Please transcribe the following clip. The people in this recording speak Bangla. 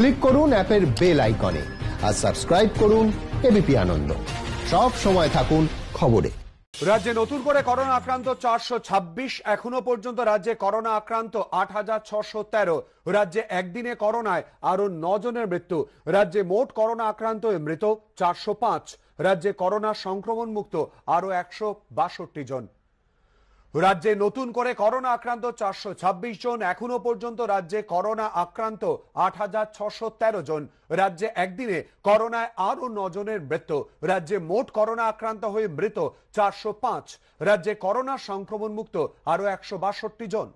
ক্লিক করুন অ্যাপের বেল আইকনে আর সাবস্ক্রাইব করুন এবিপি আনন্দ সব সময় থাকুন খবরে রাজ্যে নতুন করে করোনা আক্রান্ত চারশো ছাব্বিশ এখনো পর্যন্ত রাজ্যে করোনা আক্রান্ত আট হাজার ছশো তেরো রাজ্যে একদিনে করোনায় আরো জনের মৃত্যু রাজ্যে মোট করোনা আক্রান্ত মৃত চারশো পাঁচ রাজ্যে করোনা সংক্রমণ মুক্ত আরো একশো বাষট্টি জন রাজ্যে নতুন করে করোনা আক্রান্ত চারশো ছাব্বিশ জন এখনো পর্যন্ত রাজ্যে করোনা আক্রান্ত আট হাজার ছশো তেরো জন রাজ্যে একদিনে করোনায় আরও নজনের মৃত্যু রাজ্যে মোট করোনা আক্রান্ত হয়ে মৃত চারশো পাঁচ রাজ্যে করোনা সংক্রমণ মুক্ত আরও একশো বাষট্টি জন